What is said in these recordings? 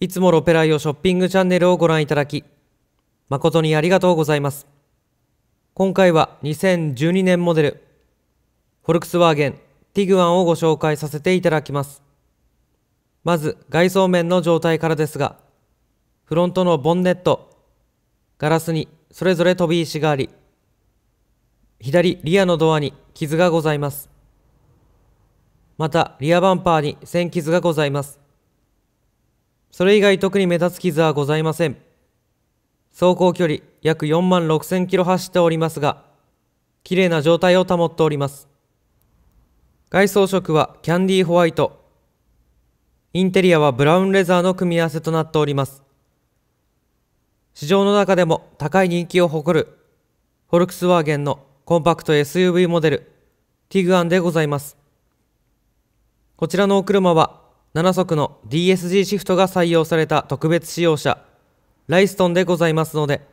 いつもロペライオショッピングチャンネルをご覧いただき、誠にありがとうございます。今回は2012年モデル、フォルクスワーゲンティグワンをご紹介させていただきます。まず外装面の状態からですが、フロントのボンネット、ガラスにそれぞれ飛び石があり、左リアのドアに傷がございます。またリアバンパーに線傷がございます。それ以外特に目立つ傷はございません。走行距離約4万6000キロ走っておりますが、綺麗な状態を保っております。外装色はキャンディーホワイト。インテリアはブラウンレザーの組み合わせとなっております。市場の中でも高い人気を誇る、フォルクスワーゲンのコンパクト SUV モデル、ティグアンでございます。こちらのお車は7足の DSG シフトが採用された特別仕様車、ライストンでございますので、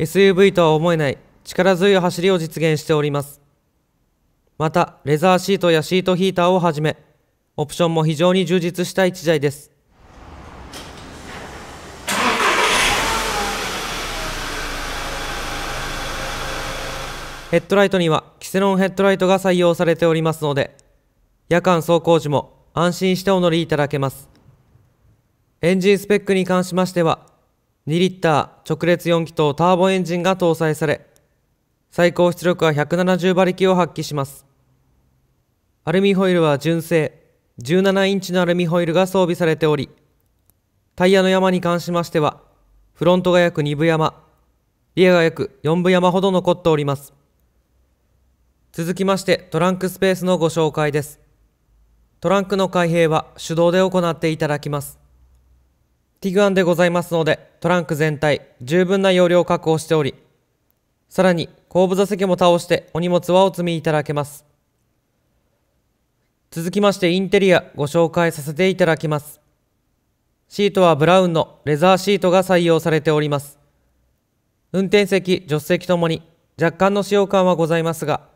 SUV とは思えない力強い走りを実現しております。また、レザーシートやシートヒーターをはじめ、オプションも非常に充実した一台です。ヘッドライトにはキセロンヘッドライトが採用されておりますので、夜間走行時も安心してお乗りいただけます。エンジンスペックに関しましては、2リッター直列4気筒ターボエンジンが搭載され、最高出力は170馬力を発揮します。アルミホイルは純正、17インチのアルミホイルが装備されており、タイヤの山に関しましては、フロントが約2分山、リアが約4分山ほど残っております。続きましてトランクスペースのご紹介です。トランクの開閉は手動で行っていただきます。ティグアンでございますので、トランク全体、十分な容量を確保しており、さらに後部座席も倒してお荷物はお積みいただけます。続きましてインテリアご紹介させていただきます。シートはブラウンのレザーシートが採用されております。運転席、助手席ともに若干の使用感はございますが、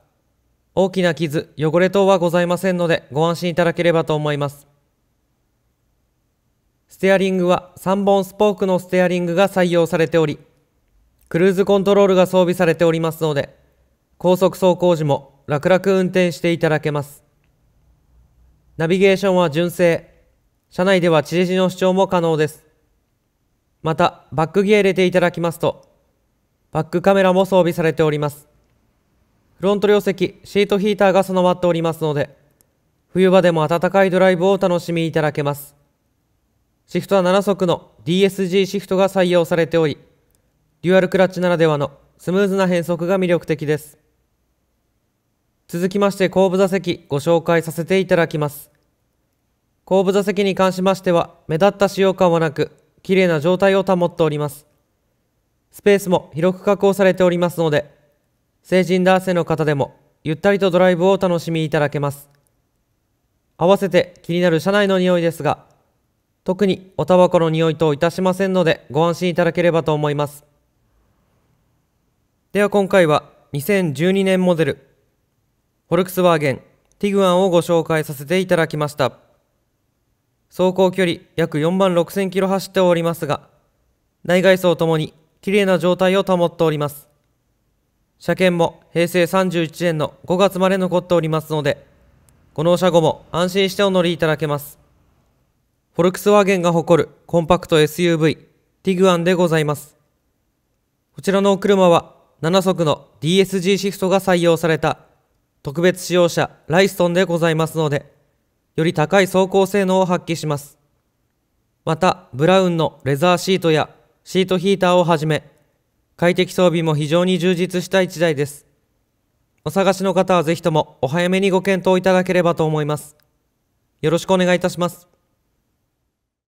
大きな傷、汚れ等はございませんのでご安心いただければと思います。ステアリングは3本スポークのステアリングが採用されており、クルーズコントロールが装備されておりますので、高速走行時も楽々運転していただけます。ナビゲーションは純正。車内では地デジの主張も可能です。また、バックギア入れていただきますと、バックカメラも装備されております。フロント両席、シートヒーターが備わっておりますので、冬場でも暖かいドライブをお楽しみいただけます。シフトは7速の DSG シフトが採用されており、デュアルクラッチならではのスムーズな変速が魅力的です。続きまして後部座席ご紹介させていただきます。後部座席に関しましては目立った使用感はなく、綺麗な状態を保っております。スペースも広く確保されておりますので、成人男性の方でもゆったりとドライブをお楽しみいただけます。合わせて気になる車内の匂いですが、特におタバコの匂いといたしませんのでご安心いただければと思います。では今回は2012年モデル、フォルクスワーゲンティグアンをご紹介させていただきました。走行距離約4万6000キロ走っておりますが、内外装ともに綺麗な状態を保っております。車検も平成31年の5月まで残っておりますので、この車後も安心してお乗りいただけます。フォルクスワーゲンが誇るコンパクト SUV、ティグアンでございます。こちらのお車は7速の DSG シフトが採用された特別使用車ライストンでございますので、より高い走行性能を発揮します。また、ブラウンのレザーシートやシートヒーターをはじめ、快適装備も非常に充実した1台です。お探しの方はぜひともお早めにご検討いただければと思います。よろしくお願いいたします。